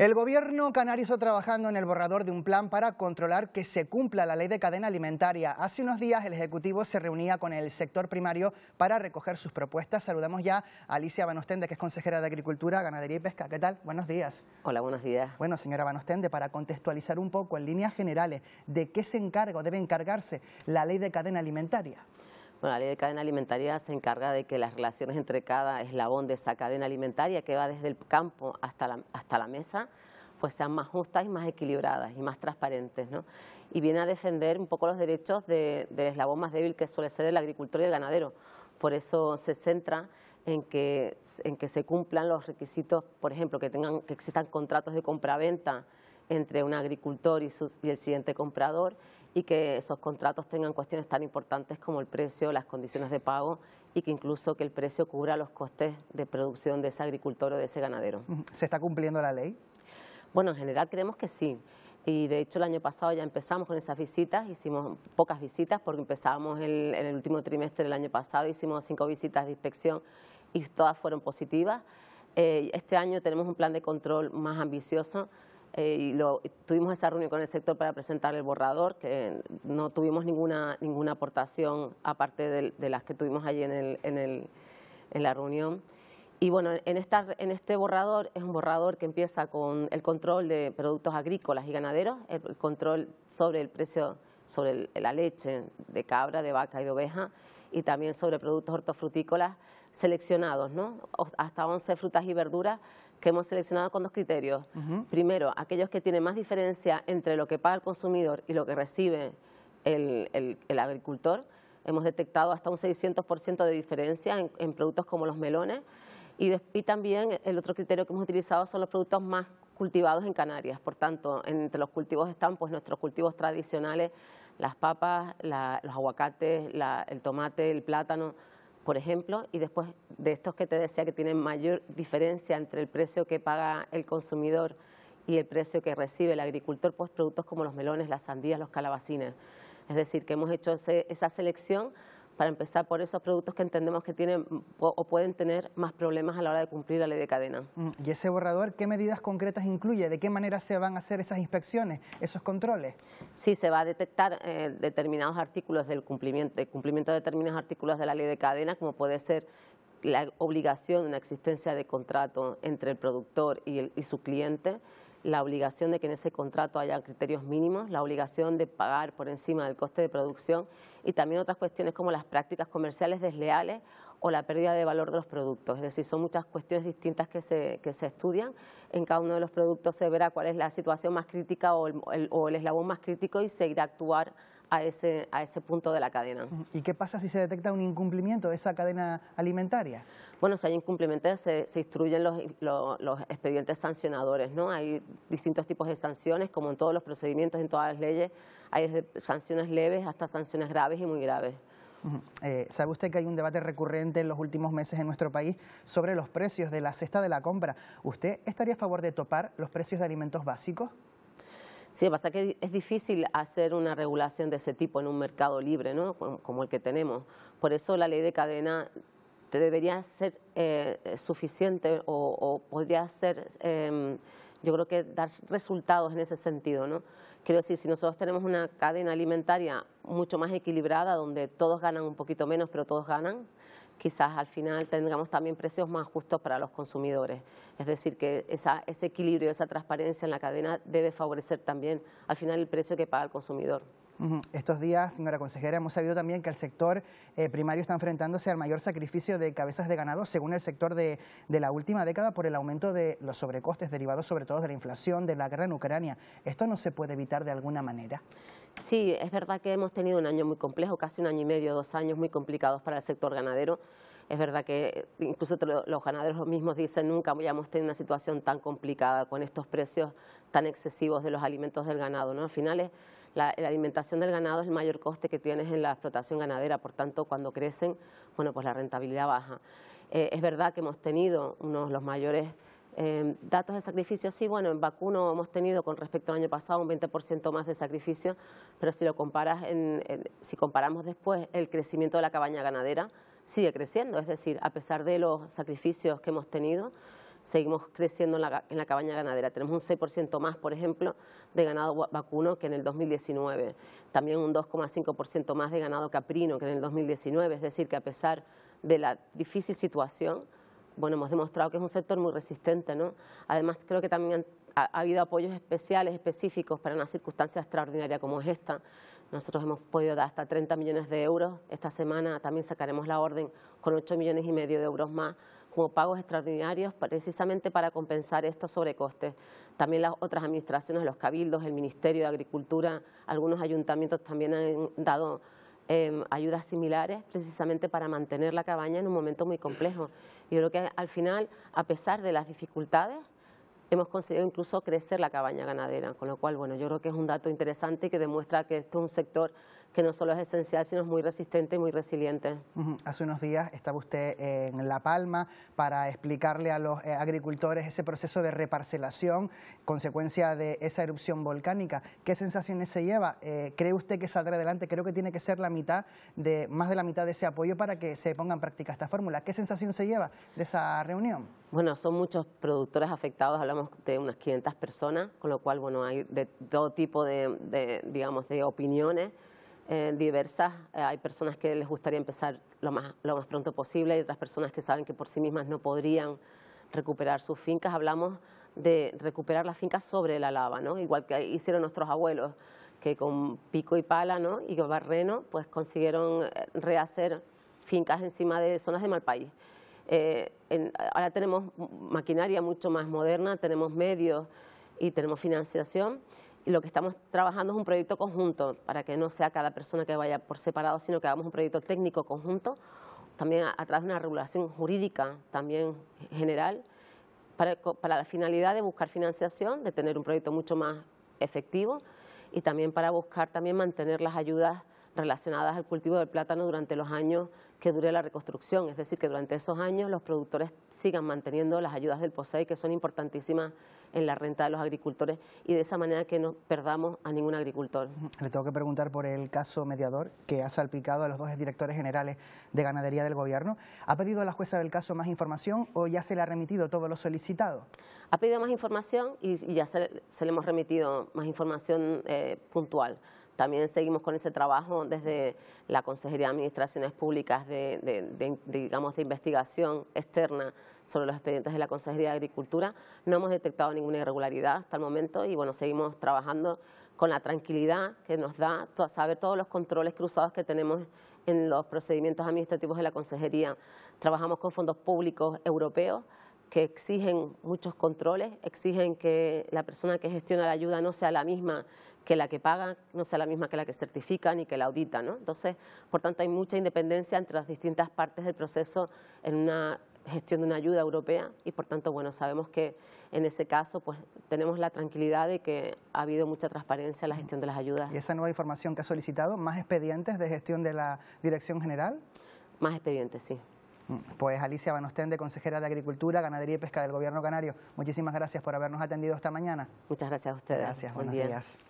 El gobierno canario está trabajando en el borrador de un plan para controlar que se cumpla la ley de cadena alimentaria. Hace unos días el Ejecutivo se reunía con el sector primario para recoger sus propuestas. Saludamos ya a Alicia Banostende, que es consejera de Agricultura, Ganadería y Pesca. ¿Qué tal? Buenos días. Hola, buenos días. Bueno, señora Vanostende, para contextualizar un poco en líneas generales, ¿de qué se encarga o debe encargarse la ley de cadena alimentaria? la ley de cadena alimentaria se encarga de que las relaciones entre cada eslabón de esa cadena alimentaria que va desde el campo hasta la, hasta la mesa pues sean más justas y más equilibradas y más transparentes. Y viene a defender un poco los derechos del eslabón más débil que suele ser el agricultor y el ganadero. Por eso se centra en que, en que se cumplan los requisitos, por ejemplo, que, tengan, que existan contratos de compraventa entre un agricultor y, el siguiente comprador y que esos contratos tengan cuestiones tan importantes como el precio, las condiciones de pago y que incluso que el precio cubra los costes de producción de ese agricultor o de ese ganadero. ¿Se está cumpliendo la ley? Bueno, en general creemos que sí. Y de hecho el año pasado ya empezamos con esas visitas, hicimos pocas visitas porque empezamos en el último trimestre del año pasado, hicimos cinco visitas de inspección y todas fueron positivas. Eh, este año tenemos un plan de control más ambicioso eh, y tuvimos esa reunión con el sector para presentar el borrador, que no tuvimos ninguna, ninguna aportación aparte de, las que tuvimos allí en, en, la reunión. Y bueno, en, en este borrador es un borrador que empieza con el control de productos agrícolas y ganaderos, el control sobre el precio, sobre la leche de cabra, de vaca y de oveja, y también sobre productos hortofrutícolas seleccionados, ¿no? hasta 11 frutas y verduras que hemos seleccionado con dos criterios. Primero, aquellos que tienen más diferencia entre lo que paga el consumidor y lo que recibe el, agricultor. Hemos detectado hasta un 600% de diferencia en, productos como los melones. Y, y, también el otro criterio que hemos utilizado son los productos más cultivados en Canarias. Por tanto, entre los cultivos están pues, nuestros cultivos tradicionales las papas, los aguacates, el tomate, el plátano, por ejemplo, y después de estos que te decía que tienen mayor diferencia entre el precio que paga el consumidor y el precio que recibe el agricultor, pues productos como los melones, las sandías, los calabacines. Es decir, que hemos hecho esa selección para empezar por esos productos que entendemos que tienen o pueden tener más problemas a la hora de cumplir la ley de cadena. Mm, ¿Y ese borrador qué medidas concretas incluye? ¿De qué manera se van a hacer esas inspecciones, esos controles? Sí, se va a detectar eh, determinados artículos del cumplimiento, cumplimiento de determinados artículos de la ley de cadena, como puede ser la obligación de una existencia de contrato entre el productor y su cliente, la obligación de que en ese contrato haya criterios mínimos, la obligación de pagar por encima del coste de producción y también otras cuestiones como las prácticas comerciales desleales o la pérdida de valor de los productos. Es decir, son muchas cuestiones distintas que se, estudian. En cada uno de los productos se verá cuál es la situación más crítica o el, o el eslabón más crítico y se irá a actuar a ese, punto de la cadena. ¿Y qué pasa si se detecta un incumplimiento de esa cadena alimentaria? Bueno, si hay incumplimiento, se, instruyen los, expedientes sancionadores, ¿no? Hay distintos tipos de sanciones, como en todos los procedimientos, en todas las leyes, hay sanciones leves hasta sanciones graves y muy graves. Eh, Sabe usted que hay un debate recurrente en los últimos meses en nuestro país sobre los precios de la cesta de la compra. ¿Usted estaría a favor de topar los precios de alimentos básicos? Sí, pasa que es difícil hacer una regulación de ese tipo en un mercado libre, ¿no? como el que tenemos. Por eso la ley de cadena debería ser eh, suficiente o, podría ser, em, yo creo que dar resultados en ese sentido. ¿no? Quiero decir, si nosotros tenemos una cadena alimentaria mucho más equilibrada, donde todos ganan un poquito menos, pero todos ganan, quizás al final tengamos también precios más justos para los consumidores. Es decir, que ese equilibrio, esa transparencia en la cadena debe favorecer también al final el precio que paga el consumidor. Estos días, señora consejera, hemos sabido también que el sector eh, primario está enfrentándose al mayor sacrificio de cabezas de ganado, según el sector de, la última década, por el aumento de los sobrecostes derivados sobre todo de la inflación, de la guerra en Ucrania. ¿Esto no se puede evitar de alguna manera? Sí, es verdad que hemos tenido un año muy complejo, casi un año y medio, dos años muy complicados para el sector ganadero. Es verdad que eh, incluso los ganaderos mismos dicen nunca ya hemos tenido una situación tan complicada con estos precios tan excesivos de los alimentos del ganado. ¿no? Al final la, alimentación del ganado es el mayor coste que tienes en la explotación ganadera, por tanto, cuando crecen, bueno, pues la rentabilidad baja. Eh, es verdad que hemos tenido unos de los mayores eh, datos de sacrificio, sí, bueno, en vacuno hemos tenido con respecto al año pasado un 20% más de sacrificio, pero si lo comparas, si comparamos después el crecimiento de la cabaña ganadera, sigue creciendo, es decir, a pesar de los sacrificios que hemos tenido, seguimos creciendo en la, cabaña ganadera. Tenemos un 6% más, por ejemplo, de ganado vacuno que en el 2019. También un 2,5% más de ganado caprino que en el 2019. Es decir, que a pesar de la difícil situación, bueno, hemos demostrado que es un sector muy resistente, ¿no? Además, creo que también ha, ha habido apoyos especiales, específicos para una circunstancia extraordinaria como es esta. Nosotros hemos podido dar hasta 30 millones de euros. Esta semana también sacaremos la orden con 8 millones y medio de euros más como pagos extraordinarios precisamente para compensar estos sobrecostes. También las otras administraciones, los cabildos, el Ministerio de Agricultura, algunos ayuntamientos también han dado em, ayudas similares precisamente para mantener la cabaña en un momento muy complejo. Yo creo que al final, a pesar de las dificultades, hemos conseguido incluso crecer la cabaña ganadera, con lo cual, bueno, yo creo que es un dato interesante que demuestra que esto es un sector que no solo es esencial, sino es muy resistente y muy resiliente. Hace unos días estaba usted en La Palma para explicarle a los eh, agricultores ese proceso de reparcelación, consecuencia de esa erupción volcánica. ¿Qué sensaciones se lleva? Eh, ¿Cree usted que saldrá adelante? Creo que tiene que ser la mitad, de más de la mitad de ese apoyo para que se ponga en práctica esta fórmula. ¿Qué sensación se lleva de esa reunión? Bueno, son muchos productores afectados, hablamos de unas 500 personas, con lo cual, bueno, hay de todo tipo de digamos, de opiniones. Eh, diversas. Eh, hay personas que les gustaría empezar lo más, lo más pronto posible, hay otras personas que saben que por sí mismas no podrían recuperar sus fincas. Hablamos de recuperar las fincas sobre la lava, ¿no? igual que hicieron nuestros abuelos, que con pico y pala ¿no? y barreno pues consiguieron eh, rehacer fincas encima de zonas de mal país. ahora tenemos maquinaria mucho más moderna, tenemos medios y tenemos financiación y lo que estamos trabajando es un proyecto conjunto, para que no sea cada persona que vaya por separado, sino que hagamos un proyecto técnico conjunto, también a, través de una regulación jurídica también general, para, para la finalidad de buscar financiación, de tener un proyecto mucho más efectivo y también para buscar también mantener las ayudas relacionadas al cultivo del plátano durante los años que dure la reconstrucción, es decir, que durante esos años los productores sigan manteniendo las ayudas del POSEI, que son importantísimas en la renta de los agricultores, y de esa manera que no perdamos a ningún agricultor. Le tengo que preguntar por el caso mediador que ha salpicado a los dos directores generales de ganadería del gobierno. ¿Ha pedido a la jueza del caso más información o ya se le ha remitido todo lo solicitado? Ha pedido más información y, ya se, le hemos remitido más información eh, puntual también seguimos con ese trabajo desde la Consejería de Administraciones Públicas de, de investigación externa sobre los expedientes de la Consejería de Agricultura. No hemos detectado ninguna irregularidad hasta el momento y bueno, seguimos trabajando con la tranquilidad que nos da saber todos los controles cruzados que tenemos en los procedimientos administrativos de la Consejería. Trabajamos con fondos públicos europeos que exigen muchos controles, exigen que la persona que gestiona la ayuda no sea la misma que la que paga, no sea la misma que la que certifica ni que la audita. ¿no? Entonces, por tanto, hay mucha independencia entre las distintas partes del proceso en una gestión de una ayuda europea y por tanto, bueno, sabemos que en ese caso pues tenemos la tranquilidad de que ha habido mucha transparencia en la gestión de las ayudas. ¿Y esa nueva información que ha solicitado, más expedientes de gestión de la Dirección General? Más expedientes, sí. Pues Alicia Banostende, consejera de Agricultura, Ganadería y Pesca del Gobierno Canario, muchísimas gracias por habernos atendido esta mañana. Muchas gracias a ustedes. Gracias, buenos días.